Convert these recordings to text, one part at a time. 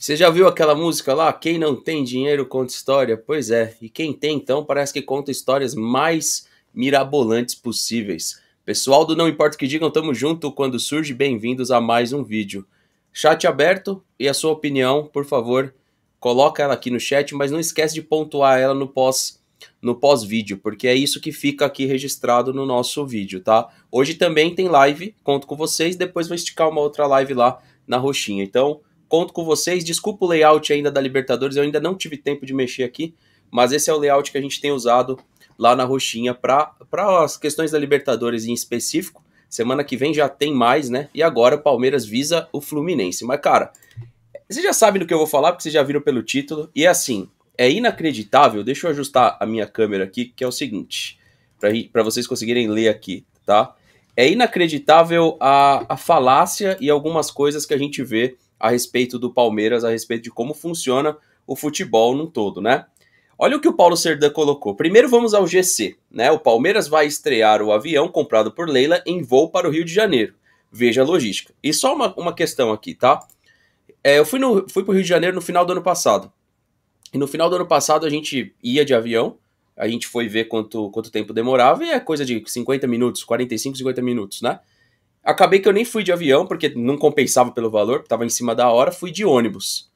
Você já viu aquela música lá? Quem não tem dinheiro conta história? Pois é, e quem tem então parece que conta histórias mais mirabolantes possíveis. Pessoal do Não Importa o Que Digam, tamo junto quando surge, bem-vindos a mais um vídeo. Chat aberto e a sua opinião, por favor, coloca ela aqui no chat, mas não esquece de pontuar ela no pós no pós-vídeo, porque é isso que fica aqui registrado no nosso vídeo, tá? Hoje também tem live, conto com vocês, depois vou esticar uma outra live lá na roxinha. Então, Conto com vocês. Desculpa o layout ainda da Libertadores, eu ainda não tive tempo de mexer aqui, mas esse é o layout que a gente tem usado lá na roxinha para as questões da Libertadores em específico. Semana que vem já tem mais, né? E agora o Palmeiras visa o Fluminense. Mas, cara, vocês já sabem do que eu vou falar, porque vocês já viram pelo título. E é assim, é inacreditável. Deixa eu ajustar a minha câmera aqui, que é o seguinte, para vocês conseguirem ler aqui, tá? É inacreditável a, a falácia e algumas coisas que a gente vê a respeito do Palmeiras, a respeito de como funciona o futebol num todo, né? Olha o que o Paulo Serdã colocou. Primeiro vamos ao GC, né? O Palmeiras vai estrear o avião comprado por Leila em voo para o Rio de Janeiro. Veja a logística. E só uma, uma questão aqui, tá? É, eu fui, no, fui pro Rio de Janeiro no final do ano passado. E no final do ano passado a gente ia de avião, a gente foi ver quanto, quanto tempo demorava, e é coisa de 50 minutos, 45, 50 minutos, né? Acabei que eu nem fui de avião, porque não compensava pelo valor, tava em cima da hora, fui de ônibus.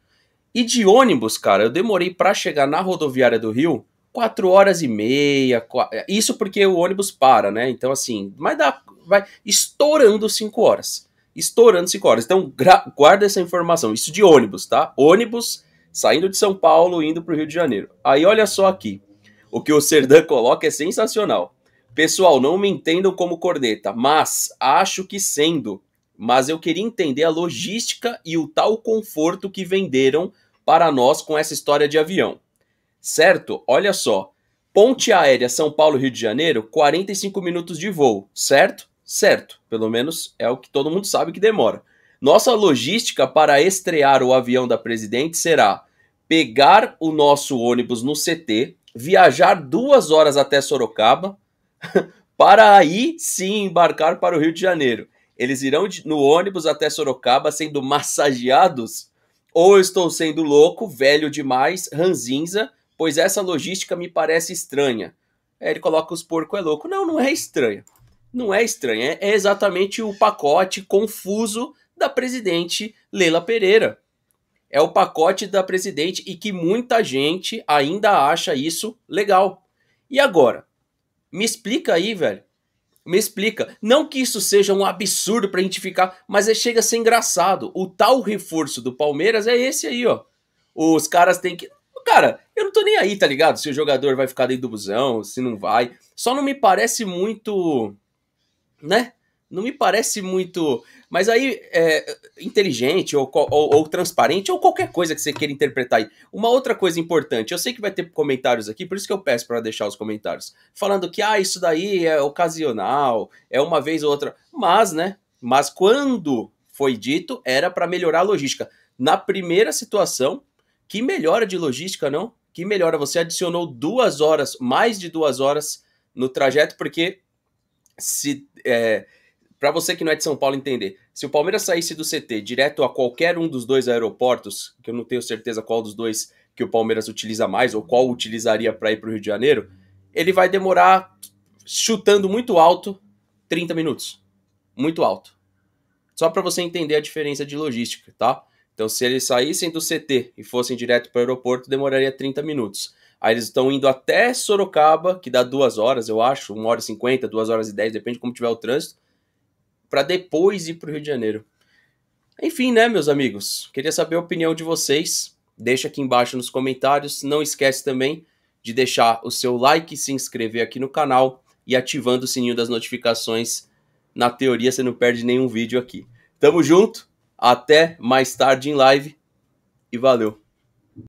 E de ônibus, cara, eu demorei para chegar na rodoviária do Rio 4 horas e meia. Isso porque o ônibus para, né? Então, assim, mas dá, vai estourando 5 horas. Estourando 5 horas. Então, gra... guarda essa informação. Isso de ônibus, tá? Ônibus saindo de São Paulo indo para o Rio de Janeiro. Aí, olha só aqui. O que o Serdan coloca é sensacional. Pessoal, não me entendam como corneta, mas acho que sendo. Mas eu queria entender a logística e o tal conforto que venderam para nós com essa história de avião. Certo? Olha só. Ponte aérea São Paulo Rio de Janeiro, 45 minutos de voo, certo? Certo, pelo menos é o que todo mundo sabe que demora. Nossa logística para estrear o avião da presidente será pegar o nosso ônibus no CT, viajar duas horas até Sorocaba, para aí sim embarcar para o Rio de Janeiro. Eles irão no ônibus até Sorocaba sendo massageados? Ou eu estou sendo louco, velho demais, ranzinza, pois essa logística me parece estranha. Aí ele coloca os porco é louco. Não, não é estranha. Não é estranha. É exatamente o pacote confuso da presidente Leila Pereira. É o pacote da presidente e que muita gente ainda acha isso legal. E agora? Me explica aí, velho. Me explica. Não que isso seja um absurdo pra gente ficar, mas é, chega a ser engraçado. O tal reforço do Palmeiras é esse aí, ó. Os caras têm que. Cara, eu não tô nem aí, tá ligado? Se o jogador vai ficar dentro do busão, se não vai. Só não me parece muito. Né? não me parece muito. Mas aí, é, inteligente ou, ou, ou, transparente, ou qualquer coisa que você queira interpretar aí. Uma outra coisa importante, eu sei que vai ter comentários aqui, por isso que eu peço para deixar os comentários. Falando que, ah, isso daí é ocasional, é uma vez ou outra. Mas, né? Mas quando foi dito, era para melhorar a logística. Na primeira situação, que melhora de logística, não? Que melhora. Você adicionou duas horas, mais de duas horas no trajeto, porque se. É, para você que não é de São Paulo entender, se o Palmeiras saísse do CT direto a qualquer um dos dois aeroportos, que eu não tenho certeza qual dos dois que o Palmeiras utiliza mais ou qual utilizaria para ir para o Rio de Janeiro, ele vai demorar chutando muito alto 30 minutos. Muito alto. Só para você entender a diferença de logística, tá? Então, se eles saíssem do CT e fossem direto para o aeroporto, demoraria 30 minutos. Aí eles estão indo até Sorocaba, que dá duas horas, eu acho, uma hora e cinquenta, duas horas e dez, depende de como tiver o trânsito para depois ir para o Rio de Janeiro. Enfim, né, meus amigos? Queria saber a opinião de vocês. Deixa aqui embaixo nos comentários. Não esquece também de deixar o seu like, se inscrever aqui no canal e ativando o sininho das notificações. Na teoria, você não perde nenhum vídeo aqui. Tamo junto, até mais tarde em live e valeu!